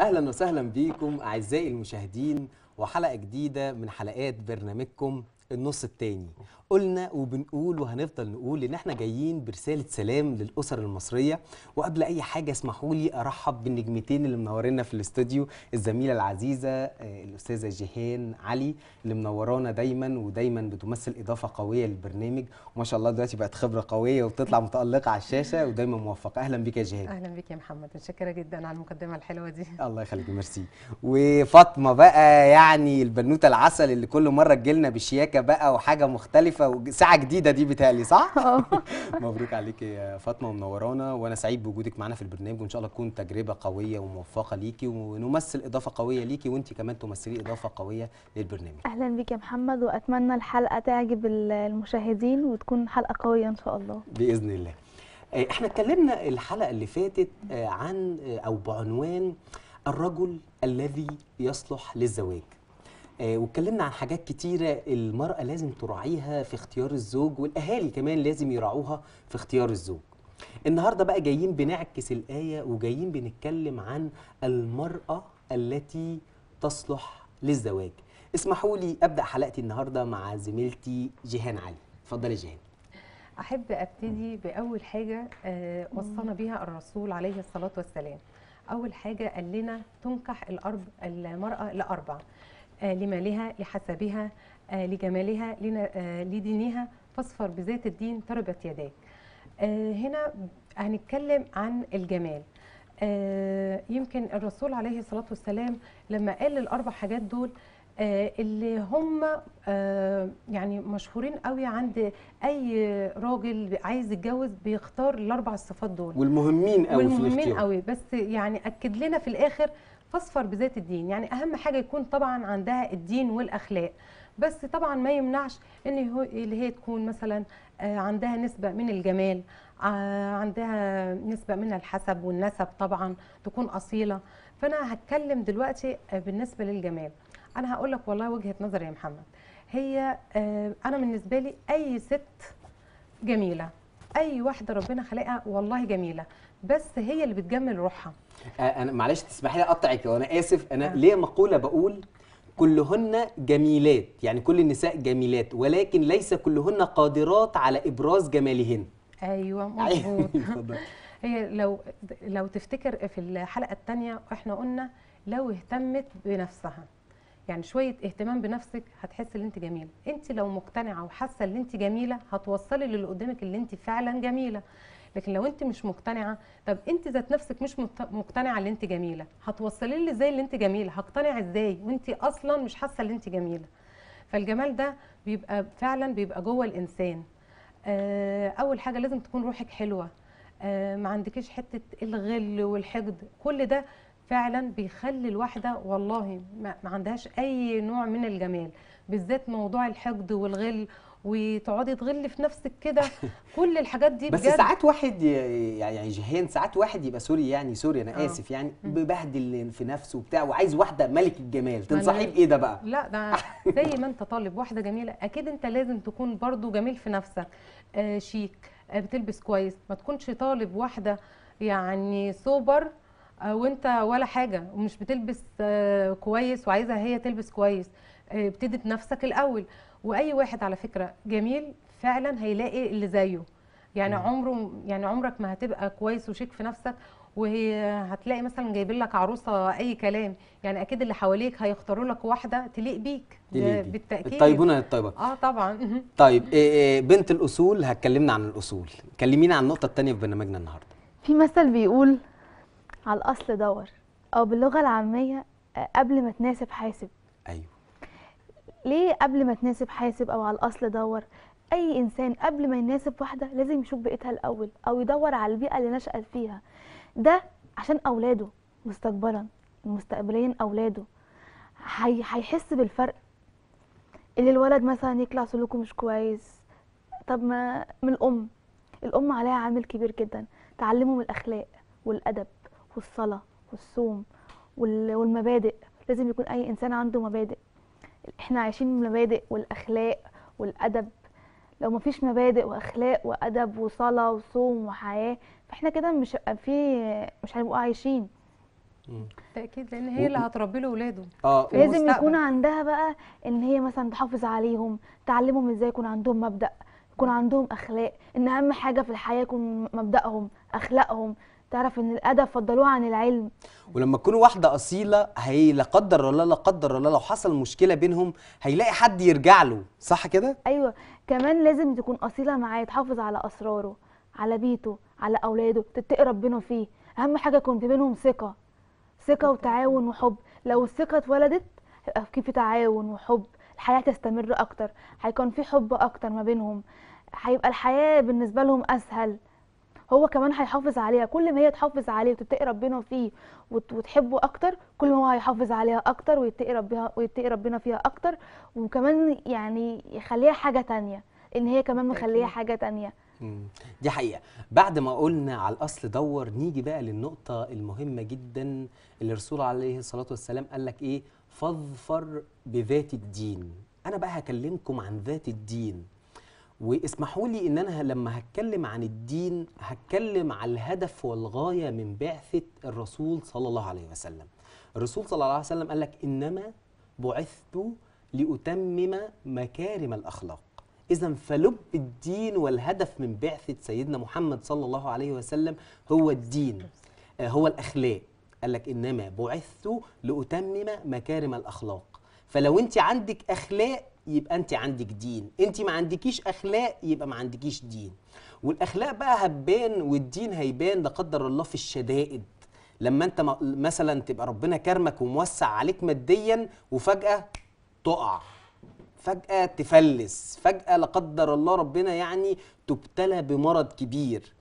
اهلا وسهلا بيكم اعزائي المشاهدين وحلقه جديده من حلقات برنامجكم النص التاني قلنا وبنقول وهنفضل نقول ان احنا جايين برساله سلام للاسر المصريه وقبل اي حاجه اسمحوا لي ارحب بالنجمتين اللي منورينا في الاستوديو الزميله العزيزه آه، الاستاذه جيهان علي اللي منورانا دايما ودايما بتمثل اضافه قويه للبرنامج وما شاء الله دلوقتي بقت خبره قويه وبتطلع متالقه على الشاشه ودايما موفقه اهلا بك يا جيهان اهلا بك يا محمد شكرا جدا على المقدمه الحلوه دي الله يخليك ميرسي وفاطمه بقى يعني البنوته العسل اللي كل مره تجي لنا بشياكه شركه بقى وحاجه مختلفه وساعه جديده دي بتالي صح؟ اه. مبروك عليكي يا فاطمه ومنورانا وانا سعيد بوجودك معانا في البرنامج وان شاء الله تكون تجربه قويه وموفقه ليكي ونمثل اضافه قويه ليكي وانت كمان تمثلي اضافه قويه للبرنامج. اهلا بيك يا محمد واتمنى الحلقه تعجب المشاهدين وتكون حلقه قويه ان شاء الله. باذن الله. آه، احنا اتكلمنا الحلقه اللي فاتت آه، عن او بعنوان الرجل الذي يصلح للزواج آه، واتكلمنا عن حاجات كتيرة المرأة لازم تراعيها في اختيار الزوج والأهالي كمان لازم يراعوها في اختيار الزوج النهاردة بقى جايين بنعكس الآية وجايين بنتكلم عن المرأة التي تصلح للزواج اسمحوا لي أبدأ حلقتي النهاردة مع زميلتي جيهان علي اتفضلي جيهان أحب أبتدي بأول حاجة آه، وصانا بها الرسول عليه الصلاة والسلام أول حاجة قال لنا تنكح الأرب المرأة لأربع آه، لمالها لحسبها آه، لجمالها آه، لدينها فاصفر بذات الدين تربت يداك هنا هنتكلم عن الجمال يمكن الرسول عليه الصلاة والسلام لما قال الأربع حاجات دول اللي هم يعني مشهورين قوي عند اي راجل عايز يتجوز بيختار الاربع صفات دول والمهمين قوي والمهمين في قوي بس يعني اكد لنا في الاخر فاصفر بذات الدين يعني اهم حاجه يكون طبعا عندها الدين والاخلاق بس طبعا ما يمنعش ان اللي هي تكون مثلا آه، عندها نسبه من الجمال آه، عندها نسبه من الحسب والنسب طبعا تكون اصيله فانا هتكلم دلوقتي آه، بالنسبه للجمال انا هقول لك والله وجهه نظري يا محمد هي انا بالنسبه لي اي ست جميله اي واحده ربنا خلقها والله جميله بس هي اللي بتجمل روحها انا معلش تسمحي لي اقطعك وانا اسف انا آه. ليه مقوله بقول كلهن جميلات يعني كل النساء جميلات ولكن ليس كلهن قادرات على ابراز جمالهن ايوه, أيوة، مظبوط هي لو لو تفتكر في الحلقه الثانيه احنا قلنا لو اهتمت بنفسها يعني شويه اهتمام بنفسك هتحس ان انت جميله انت لو مقتنعه وحاسه ان انت جميله هتوصلي للي قدامك ان انت فعلا جميله لكن لو انت مش مقتنعه طب انت ذات نفسك مش مقتنعه ان انت جميله هتوصلي لي ازاي ان انت جميله هقتنع ازاي وانت اصلا مش حاسه ان انت جميله فالجمال ده بيبقى فعلا بيبقى جوه الانسان آه، اول حاجه لازم تكون روحك حلوه آه، ما عندكيش حته الغل والحقد كل ده فعلا بيخلي الواحده والله ما عندهاش اي نوع من الجمال بالذات موضوع الحقد والغل وتقعدي تغلي في نفسك كده كل الحاجات دي بس بجد. ساعات واحد يعني جيهان ساعات واحد يبقى سوري يعني سوري انا آه. اسف يعني ببهدل في نفسه وبتاع وعايز واحده ملك الجمال تنصحي بايه ده بقى لا ده زي ما انت طالب واحده جميله اكيد انت لازم تكون برضو جميل في نفسك آه شيك آه بتلبس كويس ما تكونش طالب واحده يعني سوبر آه، وانت ولا حاجه ومش بتلبس آه، كويس وعايزه هي تلبس كويس آه، ابتدت نفسك الاول واي واحد على فكره جميل فعلا هيلاقي اللي زيه يعني عمره يعني عمرك ما هتبقى كويس وشيك في نفسك وهي هتلاقي مثلا جايبين لك عروسه اي كلام يعني اكيد اللي حواليك هيختاروا لك واحده تليق بيك بالتاكيد الطيبون الطيبه اه طبعا طيب إيه، إيه، بنت الاصول هتكلمنا عن الاصول كلمينا عن النقطه الثانيه في برنامجنا النهارده في مثل بيقول على الاصل دور او باللغه العاميه آه، قبل ما تناسب حاسب ايوه ليه قبل ما تناسب حاسب او على الاصل دور اي انسان قبل ما يناسب واحده لازم يشوف بيئتها الاول او يدور على البيئه اللي نشأت فيها ده عشان اولاده مستقبلا مستقبليا اولاده هيحس بالفرق اللي الولد مثلا يطلع سلوكه مش كويس طب ما من الام الام عليها عامل كبير جدا تعلمه من الاخلاق والادب والصلاه والصوم والمبادئ لازم يكون اي انسان عنده مبادئ احنا عايشين المبادئ والاخلاق والادب لو مفيش مبادئ واخلاق وادب وصلاه وصوم وحياه فاحنا كده مش هيبقى في مش هنبقى عايشين بالتاكيد لان هي اللي هتربي له اولاده آه. لازم يكون عندها بقى ان هي مثلا تحافظ عليهم تعلمهم ازاي يكون عندهم مبدا يكون عندهم اخلاق ان اهم حاجه في الحياه يكون مبداهم اخلاقهم تعرف ان الادب فضلوه عن العلم ولما تكون واحده اصيله هي لا قدر الله لا قدر الله لو حصل مشكله بينهم هيلاقي حد يرجع له صح كده ايوه كمان لازم تكون اصيله معاه تحافظ على اسراره على بيته على اولاده تتقي ربنا فيه اهم حاجه يكون بينهم ثقه ثقه وتعاون وحب لو الثقه اتولدت هيبقى في تعاون وحب الحياه تستمر اكتر هيكون في حب اكتر ما بينهم هيبقى الحياه بالنسبه لهم اسهل هو كمان هيحافظ عليها كل ما هي تحافظ عليه وتتقي ربنا فيه وتحبه اكتر كل ما هو هيحافظ عليها اكتر ويتقي ربنا ويتقي ربنا فيها اكتر وكمان يعني يخليها حاجه تانية ان هي كمان مخليها حاجه تانية دي حقيقه بعد ما قلنا على الاصل دور نيجي بقى للنقطه المهمه جدا اللي الرسول عليه الصلاه والسلام قال لك ايه فاظفر بذات الدين انا بقى هكلمكم عن ذات الدين واسمحوا لي ان انا لما هتكلم عن الدين هتكلم على الهدف والغايه من بعثه الرسول صلى الله عليه وسلم. الرسول صلى الله عليه وسلم قال لك انما بعثت لاتمم مكارم الاخلاق. إذا فلب الدين والهدف من بعثة سيدنا محمد صلى الله عليه وسلم هو الدين آه، هو الأخلاق قال لك إنما بعثت لأتمم مكارم الأخلاق فلو أنت عندك أخلاق يبقى انت عندك دين انت ما عندكيش اخلاق يبقى ما عندكيش دين والاخلاق بقى هتبان والدين هيبان لا قدر الله في الشدائد لما انت مثلا تبقى ربنا كرمك وموسع عليك ماديا وفجاه تقع فجاه تفلس فجاه لا قدر الله ربنا يعني تبتلى بمرض كبير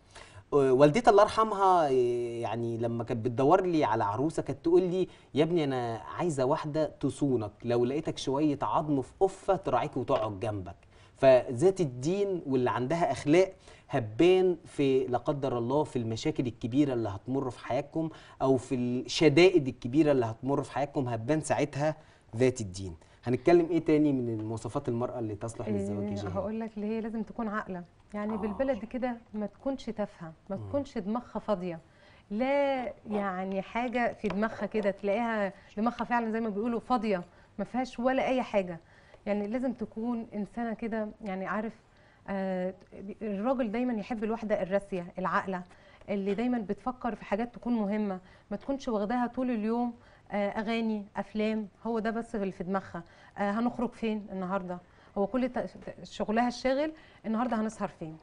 والدتي الله يرحمها يعني لما كانت بتدور لي على عروسه كانت تقول لي يا ابني انا عايزه واحده تصونك لو لقيتك شويه عظم في قفه تراعيك وتقعد جنبك فذات الدين واللي عندها اخلاق هبان في لا قدر الله في المشاكل الكبيره اللي هتمر في حياتكم او في الشدائد الكبيره اللي هتمر في حياتكم هبان ساعتها ذات الدين هنتكلم ايه تاني من مواصفات المراه اللي تصلح للزواج الجاهلي إيه، هقول لك اللي هي لازم تكون عاقله يعني آه. بالبلد كده ما تكونش تافهه ما تكونش دماغها فاضيه لا يعني حاجه في دماغها كده تلاقيها دماغها فعلا زي ما بيقولوا فاضيه ما فيهاش ولا اي حاجه يعني لازم تكون انسانه كده يعني عارف آه الراجل دايما يحب الواحده الراسيه العاقله اللي دايما بتفكر في حاجات تكون مهمه ما تكونش واخداها طول اليوم آه اغاني افلام هو ده بس اللي في دماغها آه هنخرج فين النهارده هو كل شغلها الشاغل النهارده هنسهر فين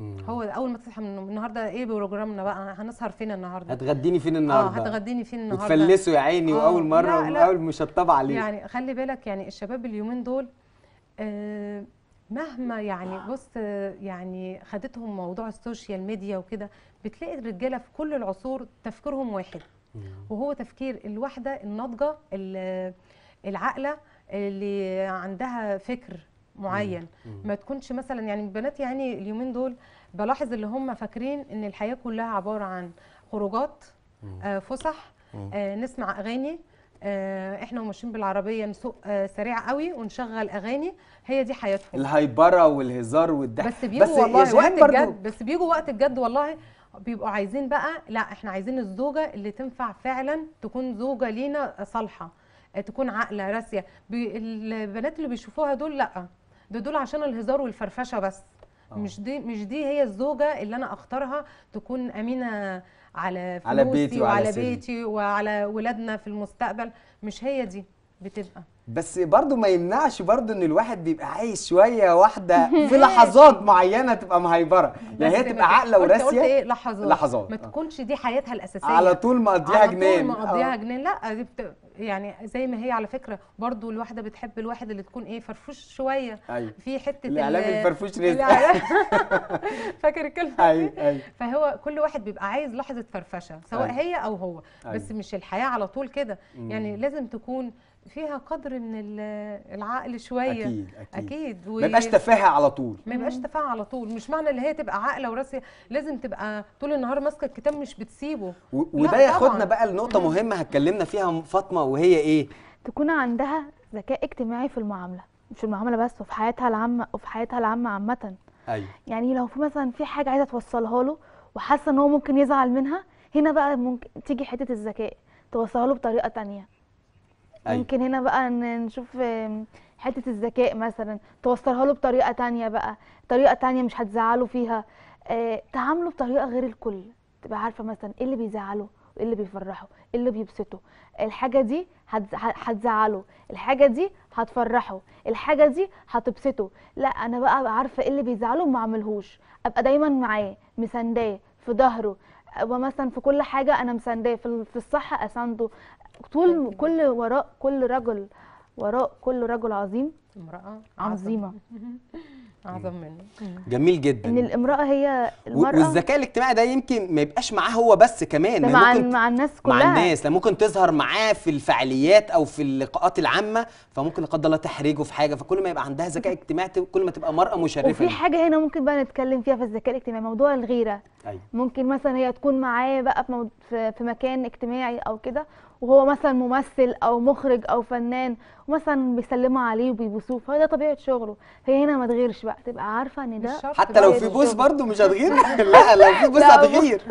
هو اول ما تصحى من النهارده ايه بروجرامنا بقى هنسهر فين النهارده هتغديني فين آه، النهارده اه هتغديني فين النهارده تفلسوا يا عيني آه، واول مره واول مش هتطبع عليه يعني خلي بالك يعني الشباب اليومين دول آه مهما يعني بص يعني خدتهم موضوع السوشيال ميديا وكده بتلاقي الرجاله في كل العصور تفكيرهم واحد وهو تفكير الواحده الناضجه العاقله اللي عندها فكر معين ما تكونش مثلا يعني البنات يعني اليومين دول بلاحظ اللي هم فاكرين ان الحياه كلها عباره عن خروجات آه فسح آه نسمع اغاني آه احنا وماشيين بالعربيه نسوق آه سريع قوي ونشغل اغاني هي دي حياتهم الهيبره والهزار والضحك بس بيجوا بس والله وقت الجد بس بيجوا وقت الجد والله بيبقوا عايزين بقى لا احنا عايزين الزوجه اللي تنفع فعلا تكون زوجه لينا صالحه آه، تكون عاقله راسيه البنات اللي بيشوفوها دول لا ده دول عشان الهزار والفرفشه بس أوه. مش دي مش دي هي الزوجه اللي انا اختارها تكون امينه على فلوسي على بيتي وعلى, وعلى بيتي وعلى ولادنا في المستقبل مش هي دي بتبقى بس برضو ما يمنعش برضو ان الواحد بيبقى عايز شويه واحده في لحظات معينه تبقى مهيبره لا هي تبقى عاقله وراسيه قلت ايه لحظات لحظات ما آه. تكونش دي حياتها الاساسيه على طول مقضيها جنان على طول آه. مقضيها جنان لا دي بت... يعني زي ما هي على فكره برضو الواحده بتحب الواحد اللي تكون ايه فرفوش شويه أيوة. في حته الاعلام الفرفوش رزق فاكر الكلمه أيوة. أيوة. فهو كل واحد بيبقى عايز لحظه فرفشه سواء أيوة. هي او هو أيوة. بس مش الحياه على طول كده يعني لازم تكون فيها قدر من العقل شويه اكيد اكيد, أكيد و... ما يبقاش تفاهه على طول ما يبقاش تفاهه على طول مش معنى ان هي تبقى عاقله وراسيه لازم تبقى طول النهار ماسكه الكتاب مش بتسيبه و... وده ياخدنا بقى لنقطه مهمه هتكلمنا فيها فاطمه وهي ايه تكون عندها ذكاء اجتماعي في المعامله مش في المعامله بس وفي حياتها العامه وفي حياتها العامه عامه ايوه يعني لو في مثلا في حاجه عايزه توصلها له وحاسه ان هو ممكن يزعل منها هنا بقى ممكن تيجي حته الذكاء توصلها له بطريقه ثانيه أيوة. يمكن هنا بقى نشوف حته الذكاء مثلا توصلها له بطريقه تانية بقى طريقه تانية مش هتزعله فيها آه، تعامله بطريقه غير الكل تبقى عارفه مثلا ايه اللي بيزعله وايه اللي بيفرحه ايه اللي بيبسطه الحاجه دي هتزعله الحاجه دي هتفرحه الحاجه دي هتبسطه لا انا بقى, عارفه ايه اللي بيزعله وما اعملهوش ابقى دايما معاه مسانداه في ظهره ومثلا في كل حاجه انا مسانداه في الصح اسانده طول كل وراء كل رجل وراء كل رجل عظيم امرأة عظيمة اعظم منه جميل جدا ان الامراه هي المراه والذكاء الاجتماعي ده يمكن ما يبقاش معاه هو بس كمان مع ممكن مع الناس كلها مع الناس لما ممكن تظهر معاه في الفعاليات او في اللقاءات العامه فممكن لا قدر الله تحرجه في حاجه فكل ما يبقى عندها ذكاء اجتماعي كل ما تبقى مراه مشرفه وفي حاجه هنا ممكن بقى نتكلم فيها في الذكاء الاجتماعي موضوع الغيره أيوة. ممكن مثلا هي تكون معاه بقى في مكان اجتماعي او كده وهو مثلا ممثل او مخرج او فنان ومثلا بيسلموا عليه وبيبوسوه فده طبيعه شغله هي هنا ما تغيرش بقى تبقى عارفه ان ده حتى لو في بوس برضه مش هتغير لا لو في بوس هتغير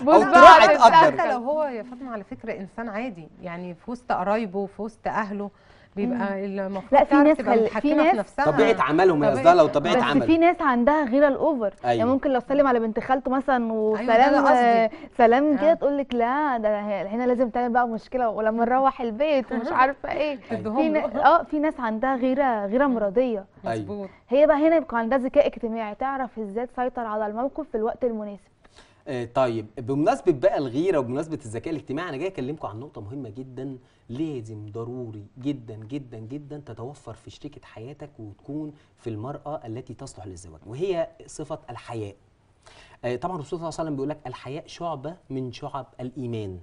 بوس تقدر حتى لو هو يا فاطمه على فكره انسان عادي يعني في وسط قرايبه في وسط اهله بيبقى المفروض لا في ناس خل... في ناس طبيعه عملهم يا قصدها لو طبيعه عمل بس في ناس عندها غيره الاوفر يعني أيوة. يعني ممكن لو سلم على بنت خالته مثلا وسلام أيوة سلام كده آه. تقول لك لا ده هنا لازم تعمل بقى مشكله ولما نروح البيت ومش عارفه ايه في ناس اه في ناس عندها غيره غيره مرضيه أيوه. مظبوط هي بقى هنا يبقى عندها ذكاء اجتماعي تعرف ازاي تسيطر على الموقف في الوقت المناسب آه، طيب بمناسبه بقى الغيره وبمناسبه الذكاء الاجتماعي انا جاي اكلمكم عن نقطه مهمه جدا لازم ضروري جدا جدا جدا تتوفر في شريكه حياتك وتكون في المراه التي تصلح للزواج وهي صفه الحياء آه، طبعا الرسول صلى الله عليه وسلم بيقول لك الحياء شعبه من شعب الايمان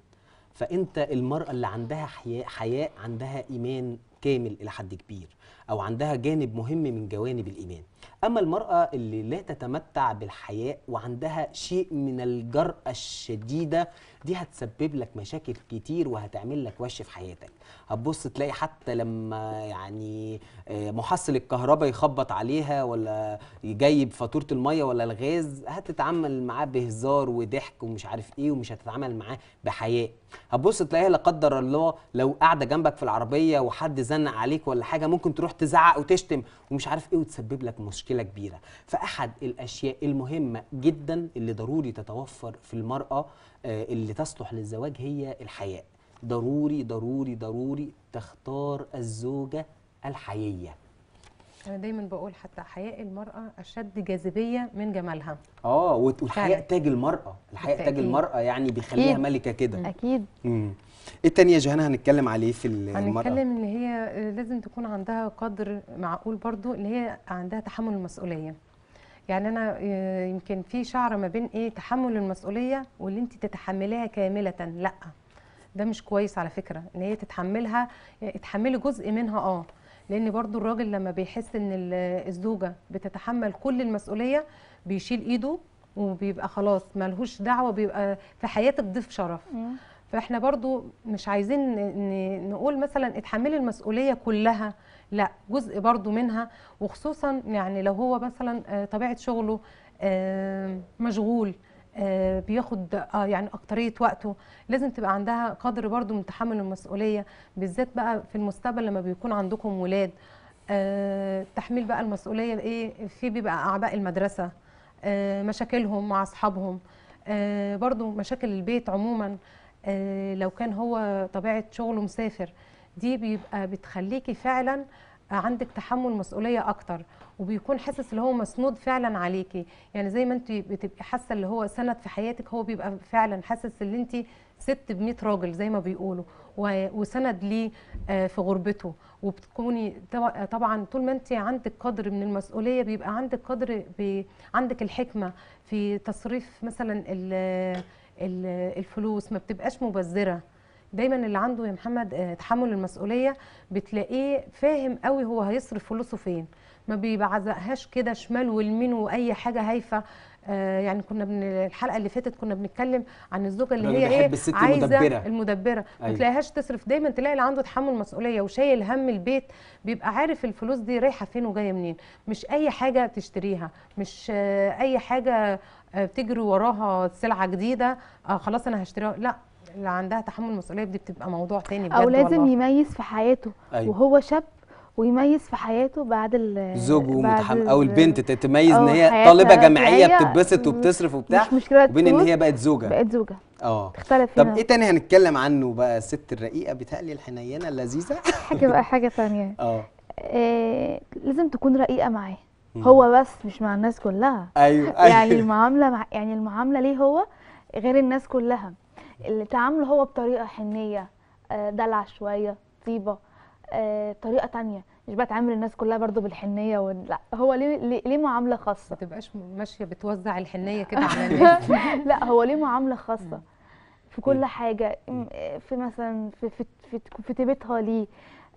فانت المراه اللي عندها حياء عندها ايمان كامل إلى حد كبير أو عندها جانب مهم من جوانب الإيمان أما المرأة اللي لا تتمتع بالحياء وعندها شيء من الجرأة الشديدة دي هتسبب لك مشاكل كتير وهتعمل لك وش في حياتك هتبص تلاقي حتى لما يعني آه، محصل الكهرباء يخبط عليها ولا يجيب فاتورة المية ولا الغاز هتتعامل معاه بهزار وضحك ومش عارف ايه ومش هتتعامل معاه بحياء هتبص تلاقيها لا قدر الله لو قاعده جنبك في العربيه وحد زنق عليك ولا حاجه ممكن تروح تزعق وتشتم ومش عارف ايه وتسبب لك مشكله كبيره فاحد الاشياء المهمه جدا اللي ضروري تتوفر في المراه آه، اللي تصلح للزواج هي الحياء ضروري ضروري ضروري تختار الزوجه الحييه انا دايما بقول حتى حياء المراه اشد جاذبيه من جمالها اه والحياء تاج المراه الحياء تاج المراه يعني بيخليها ملكه كده اكيد امم ايه التانية يا جهانة هنتكلم عليه في المرأة؟ هنتكلم ان هي لازم تكون عندها قدر معقول برضو ان هي عندها تحمل المسؤولية يعني انا آه، يمكن في شعره ما بين ايه تحمل المسؤولية واللي انت تتحمليها كاملة لا ده مش كويس على فكرة ان هي تتحملها اتحملي آه، جزء منها اه لان برضو الراجل لما بيحس ان الزوجه بتتحمل كل المسؤوليه بيشيل ايده وبيبقى خلاص ملهوش دعوه بيبقى في حياتك ضيف شرف فاحنا برضو مش عايزين نقول مثلا اتحملي المسؤوليه كلها لا جزء برضو منها وخصوصا يعني لو هو مثلا آه، طبيعه شغله آه، مشغول آه، بياخد آه، يعني اكتريه وقته لازم تبقى عندها قدر برضو من تحمل المسؤوليه بالذات بقى في المستقبل لما بيكون عندكم ولاد آه، تحميل بقى المسؤوليه ايه في بيبقى اعباء المدرسه مشاكلهم مع اصحابهم برضو مشاكل البيت عموما لو كان هو طبيعه شغله مسافر دي بيبقى بتخليكي فعلا عندك تحمل مسؤوليه اكتر وبيكون حاسس اللي هو مسنود فعلا عليكي يعني زي ما انت بتبقي حاسه اللي هو سند في حياتك هو بيبقى فعلا حاسس ان انت ست ب 100 راجل زي ما بيقولوا وسند ليه آه، في غربته وبتكوني طبعا طول ما انت عندك قدر من المسؤوليه بيبقى عندك قدر عندك الحكمه في تصريف مثلا الفلوس ما بتبقاش مبذره دايما اللي عنده يا محمد آه، تحمل المسؤوليه بتلاقيه فاهم قوي هو هيصرف فلوسه فين ما بيبعزقهاش كده شمال ويمين واي حاجه هايفه آه، يعني كنا من الحلقه اللي فاتت كنا بنتكلم عن الزوجه اللي هي ايه الست عايزه المدبره, المدبرة. أيوه. ما تلاقيهاش تصرف دايما تلاقي اللي عنده تحمل مسؤوليه وشايل هم البيت بيبقى عارف الفلوس دي رايحه فين وجايه منين مش اي حاجه تشتريها مش آه، اي حاجه آه، بتجري وراها سلعه جديده خلاص انا هشتريها لا اللي عندها تحمل مسؤوليه دي بتبقى موضوع تاني بجد او لازم والله. يميز في حياته أيوه. وهو شاب ويميز في حياته بعد الزوج او البنت تميز ان آه، هي طالبه جامعيه بتتبسط وبتصرف وبتاع مش مشكله وبين ان هي بقت زوجه بقت زوجه اه تختلف طب ايه تاني هنتكلم عنه بقى الست الرقيقه بتقلي الحنينه اللذيذه حاجه بقى حاجه ثانيه آه. اه لازم تكون رقيقه معاه هو بس مش مع الناس كلها ايوه, يعني أيوة. يعني المعامله مع يعني المعامله ليه هو غير الناس كلها اللي تعامله هو بطريقه حنيه آه، دلع شويه طيبه آه، طريقه تانية مش بتعامل الناس كلها برضو بالحنيه وال... لا هو ليه ليه, معامله خاصه ما تبقاش ماشيه بتوزع الحنيه كده على الناس لا هو ليه معامله خاصه في كل حاجه في مثلا في في في, في تيبتها ليه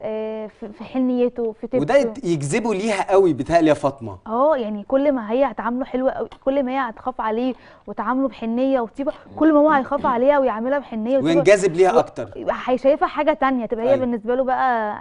آه، في حنيته في تبته وده يجذبوا ليها قوي بتقلي يا فاطمه اه يعني كل ما هي هتعامله حلو قوي كل ما هي هتخاف عليه وتعامله بحنيه وطيبه كل ما هو هيخاف عليها ويعاملها بحنيه وطيبه وينجذب ليها اكتر هيشايفها حاجه تانية تبقى هي أيوة. بالنسبه له بقى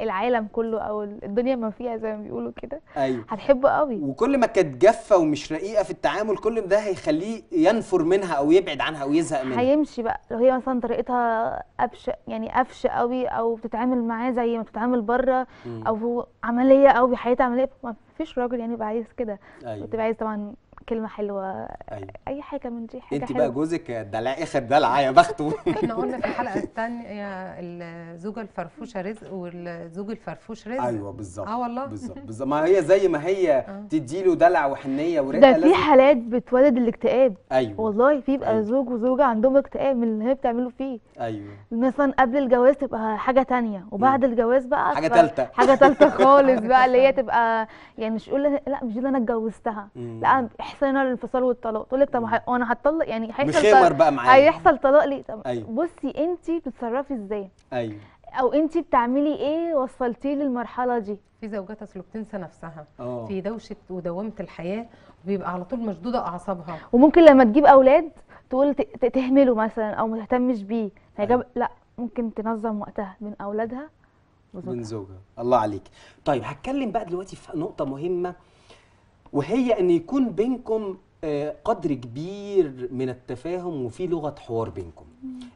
العالم كله او الدنيا ما فيها زي ما بيقولوا كده أيوة. هتحبه قوي وكل ما كانت جافه ومش رقيقه في التعامل كل ده هيخليه ينفر منها او يبعد عنها او يزهق منها هيمشي بقى لو هي مثلا طريقتها قفش يعني قفش قوي او بتتعامل معاه زي ما بتتعامل بره او عمليه او حياتي عمليه ما فيش راجل يعني بيبقى عايز كده أيوة. بتبقى عايز طبعا كلمه حلوه أيوة. اي حاجه من دي حاجه انت بقى جوزك دلع اخر دلع يا بخته احنا قلنا في الحلقه الثانيه الزوجه الفرفوشه رزق والزوج الفرفوش رزق ايوه بالظبط اه والله بالظبط بالظبط ما هي زي ما هي آه. تديله دلع وحنيه ورقه ده في حالات بتولد الاكتئاب ايوه والله في بيبقى أيوة. زوج وزوجه عندهم اكتئاب من اللي هي بتعمله فيه ايوه مثلا قبل الجواز تبقى حاجه ثانيه وبعد م. الجواز بقى حاجه ثالثه حاجه ثالثه خالص بقى اللي هي تبقى يعني مش يقول لا مش دي اللي انا اتجوزتها لا احسن الانفصال والطلاق تقول لك طب انا هتطلق يعني هيحصل طلاق بقى معايا هيحصل طلاق ليه طب أيوه. بصي انت بتتصرفي ازاي ايوه او انت بتعملي ايه وصلتيه للمرحله دي في زوجات اسلوب بتنسى نفسها أوه. في دوشه ودوامه الحياه بيبقى على طول مشدوده اعصابها وممكن لما تجيب اولاد تقول تهمله مثلا او ما تهتمش بيه أيوه. لا ممكن تنظم وقتها من اولادها وزوجها من زوجها الله عليك طيب هتكلم بقى دلوقتي في نقطه مهمه وهي ان يكون بينكم آه، قدر كبير من التفاهم وفي لغه حوار بينكم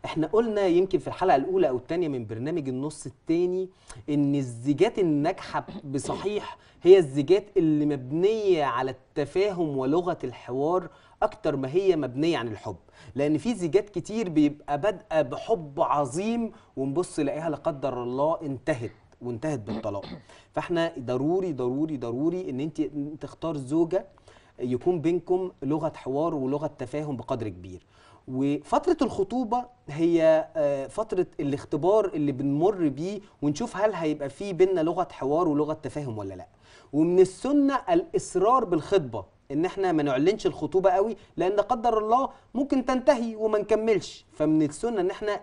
احنا قلنا يمكن في الحلقه الاولى او الثانيه من برنامج النص الثاني ان الزيجات الناجحه بصحيح هي الزيجات اللي مبنيه على التفاهم ولغه الحوار اكتر ما هي مبنيه عن الحب لان في زيجات كتير بيبقى بادئه بحب عظيم ونبص نلاقيها لا قدر الله انتهت وانتهت بالطلاق فاحنا ضروري ضروري ضروري ان انت تختار زوجه يكون بينكم لغه حوار ولغه تفاهم بقدر كبير وفترة الخطوبة هي آه، فترة الاختبار اللي بنمر بيه ونشوف هل هيبقى في بينا لغة حوار ولغة تفاهم ولا لا ومن السنة الإصرار بالخطبة ان احنا ما نعلنش الخطوبه قوي لان قدر الله ممكن تنتهي وما نكملش فمن السنه ان احنا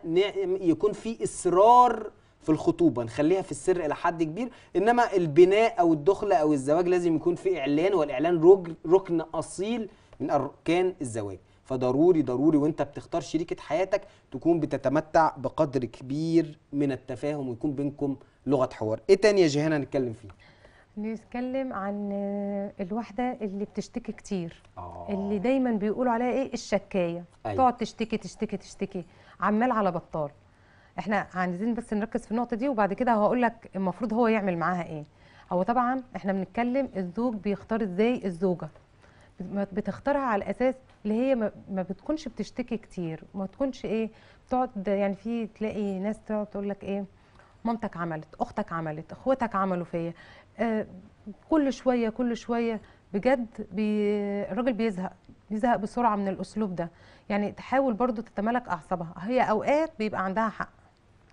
يكون في اصرار في الخطوبه نخليها في السر الى حد كبير انما البناء او الدخله او الزواج لازم يكون في اعلان والاعلان ركن اصيل من اركان الزواج فضروري ضروري وانت بتختار شريكه حياتك تكون بتتمتع بقدر كبير من التفاهم ويكون بينكم لغه حوار ايه تاني يا جيهان هنتكلم فيه نتكلم عن الواحده اللي بتشتكي كتير آه. اللي دايما بيقولوا عليها ايه الشكايه أيوة. تقعد تشتكي تشتكي تشتكي عمال على بطال احنا عايزين بس نركز في النقطه دي وبعد كده هقول لك المفروض هو يعمل معاها ايه هو طبعا احنا بنتكلم الزوج بيختار ازاي الزوجه بتختارها على اساس اللي هي ما بتكونش بتشتكي كتير ما تكونش ايه بتقعد يعني في تلاقي ناس تقعد تقول لك ايه مامتك عملت اختك عملت اخواتك عملوا فيا آه كل شويه كل شويه بجد بي الراجل بيزهق بيزهق بسرعه من الاسلوب ده يعني تحاول برضو تتمالك اعصابها هي اوقات بيبقى عندها حق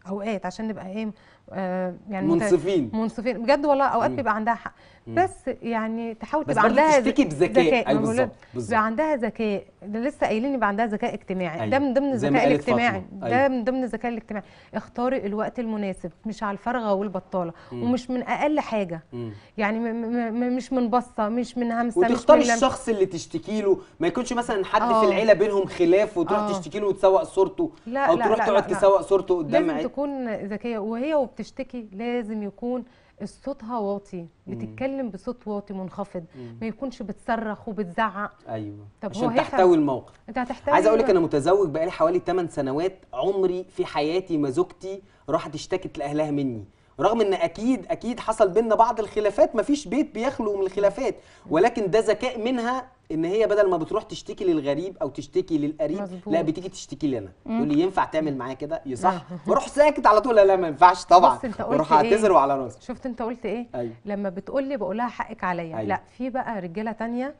اوقات عشان نبقى ايه آه، يعني منصفين منصفين بجد والله اوقات بيبقى عندها حق بس يعني تحاول تبقى عندها تشتكي بذكاء أيوة بالظبط بيبقى عندها ذكاء ده لسه قايلين يبقى عندها ذكاء اجتماعي أيوة. ده من ضمن الذكاء الاجتماعي أيوة. ده من ضمن الذكاء الاجتماعي اختاري الوقت المناسب مش على الفرغه والبطاله مم. ومش من اقل حاجه مم. يعني مش من بصه مش من همسه وتختاري مش من الشخص اللي تشتكي له ما يكونش مثلا حد أوه. في آه. العيله بينهم خلاف وتروح آه. تشتكي له وتسوق صورته لا او لا تروح تقعد تسوق صورته قدام لازم تكون ذكيه وهي بتشتكي لازم يكون صوتها واطي بتتكلم بصوت واطي منخفض ما يكونش بتصرخ وبتزعق ايوه طب عشان هو تحتوي الموقف انت هتحتوي عايز اقول لك انا متزوج بقالي حوالي 8 سنوات عمري في حياتي ما زوجتي راحت اشتكت لاهلها مني رغم ان اكيد اكيد حصل بينا بعض الخلافات مفيش بيت بيخلو من الخلافات ولكن ده ذكاء منها ان هي بدل ما بتروح تشتكي للغريب او تشتكي للقريب مزبوط. لا بتيجي تشتكي لنا تقول لي ينفع تعمل معايا كده يصح بروح ساكت على طول لا ما ينفعش طبعا بروح اعتذر إيه؟ وعلى راسي شفت انت قلت ايه أي. أيوه. لما بتقول لي بقول لها حقك عليا أيوه. لا في بقى رجاله ثانيه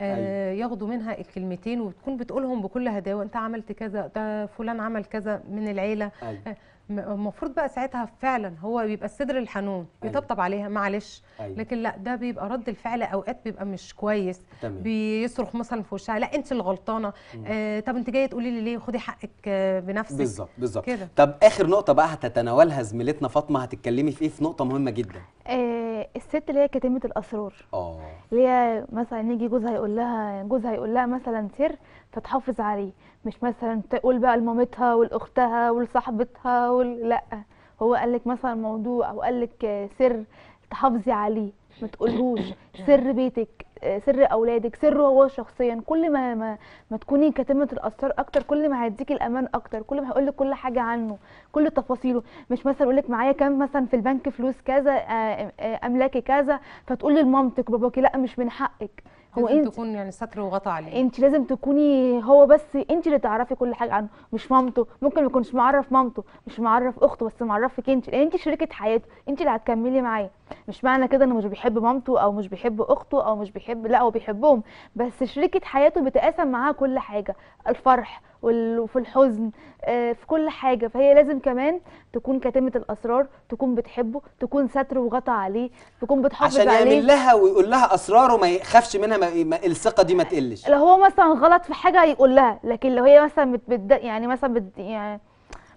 آه أيوه. ياخدوا منها الكلمتين وتكون بتقولهم بكل هداوه انت عملت كذا ده فلان عمل كذا من العيله أيوه. آه، المفروض بقى ساعتها فعلا هو بيبقى الصدر الحنون أيوة. يطبطب عليها معلش أيوة. لكن لا ده بيبقى رد الفعل اوقات بيبقى مش كويس تمام. بيصرخ مثلا في وشها لا انت اللي غلطانه آه طب انت جايه تقولي لي ليه خدي حقك آه بنفسك بالظبط بالظبط طب اخر نقطه بقى هتتناولها زميلتنا فاطمه هتتكلمي في ايه في نقطه مهمه جدا آه الست اللي هي كاتمه الاسرار اه اللي هي مثلا يجي جوزها يقول لها جوزها يقول لها مثلا سر فتحافظ عليه مش مثلا تقول بقى لمامتها ولاختها ولصاحبتها وال... لا هو قال لك مثلا موضوع او قال لك سر تحافظي عليه ما تقولهوش سر بيتك سر اولادك سره هو شخصيا كل ما ما, ما تكوني كاتمه الاسرار اكتر كل ما هيديكي الامان اكتر كل ما هيقول لك كل حاجه عنه كل تفاصيله مش مثلا يقول لك معايا كام مثلا في البنك فلوس كذا املاكي كذا فتقولي لمامتك باباكي لا مش من حقك هو لازم انت تكون يعني ستر وغطى عليه انت لازم تكوني هو بس انت اللي تعرفي كل حاجه عنه مش مامته ممكن ما يكونش معرف مامته مش معرف اخته بس معرفك انت لان انت شريكه حياته انت اللي هتكملي معاه مش معنى كده انه مش بيحب مامته او مش بيحب اخته او مش بيحب لا هو بيحبهم بس شريكه حياته بتقاسم معاها كل حاجه الفرح وفي الحزن آه، في كل حاجه فهي لازم كمان تكون كاتمه الاسرار تكون بتحبه تكون ستر وغطى عليه تكون بتحافظ عليه عشان يعمل لها ويقول لها اسراره ما يخافش منها ما الثقه دي ما تقلش لو هو مثلا غلط في حاجه يقول لها لكن لو هي مثلا بت يعني مثلا بت يعني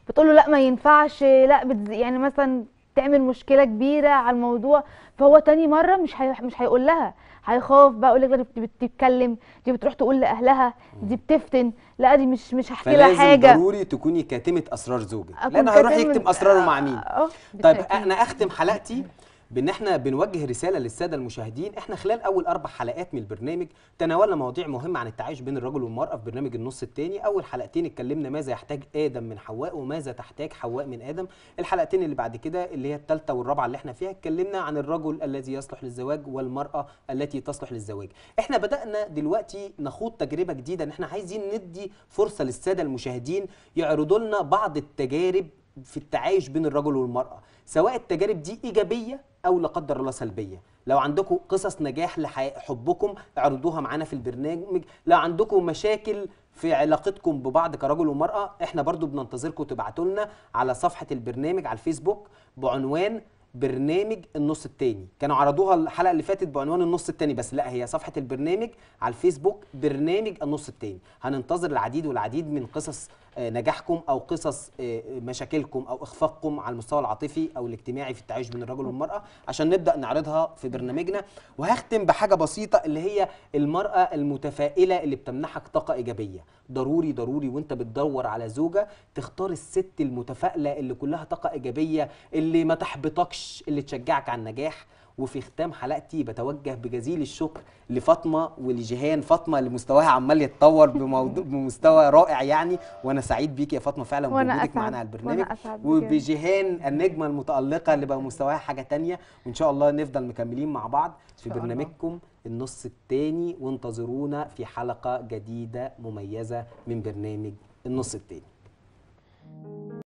بتقول له لا ما ينفعش لا بت يعني مثلا تعمل مشكله كبيره على الموضوع فهو تاني مره مش هي... مش هيقول لها هيخاف بقى يقول لك دي بتتكلم دي بتروح تقول لاهلها دي بتفتن لا دي مش مش هحكي لها حاجه فلازم ضروري تكوني كاتمه اسرار زوجك لانه هيروح يكتم اسراره مع آه، مين آه، طيب انا اختم حلقتي بان احنا بنوجه رساله للساده المشاهدين احنا خلال اول اربع حلقات من البرنامج تناولنا مواضيع مهمه عن التعايش بين الرجل والمراه في برنامج النص الثاني اول حلقتين اتكلمنا ماذا يحتاج ادم من حواء وماذا تحتاج حواء من ادم الحلقتين اللي بعد كده اللي هي الثالثه والرابعه اللي احنا فيها اتكلمنا عن الرجل الذي يصلح للزواج والمراه التي تصلح للزواج احنا بدانا دلوقتي نخوض تجربه جديده ان احنا عايزين ندي فرصه للساده المشاهدين يعرضوا لنا بعض التجارب في التعايش بين الرجل والمرأة سواء التجارب دي إيجابية أو لا قدر الله سلبية لو عندكم قصص نجاح لحبكم اعرضوها معانا في البرنامج لو عندكم مشاكل في علاقتكم ببعض كرجل ومرأة احنا برضو بننتظركم تبعتوا لنا على صفحة البرنامج على الفيسبوك بعنوان برنامج النص التاني كانوا عرضوها الحلقه اللي فاتت بعنوان النص التاني بس لا هي صفحه البرنامج على الفيسبوك برنامج النص التاني هننتظر العديد والعديد من قصص آه، نجاحكم او قصص آه، آه، مشاكلكم او اخفاقكم على المستوى العاطفي او الاجتماعي في التعايش بين الرجل والمراه عشان نبدا نعرضها في برنامجنا وهختم بحاجه بسيطه اللي هي المراه المتفائله اللي بتمنحك طاقه ايجابيه ضروري ضروري وانت بتدور على زوجه تختار الست المتفائله اللي كلها طاقه ايجابيه اللي ما تحبطكش اللي تشجعك على النجاح وفي ختام حلقتي بتوجه بجزيل الشكر لفاطمه ولجهان فاطمه اللي مستواها عمال يتطور بمستوى رائع يعني وانا سعيد بيك يا فاطمه فعلا بوجودك معانا على البرنامج وبجهان النجمه المتالقه اللي بقى مستواها حاجه تانية وان شاء الله نفضل مكملين مع بعض في برنامجكم النص الثاني وانتظرونا في حلقه جديده مميزه من برنامج النص الثاني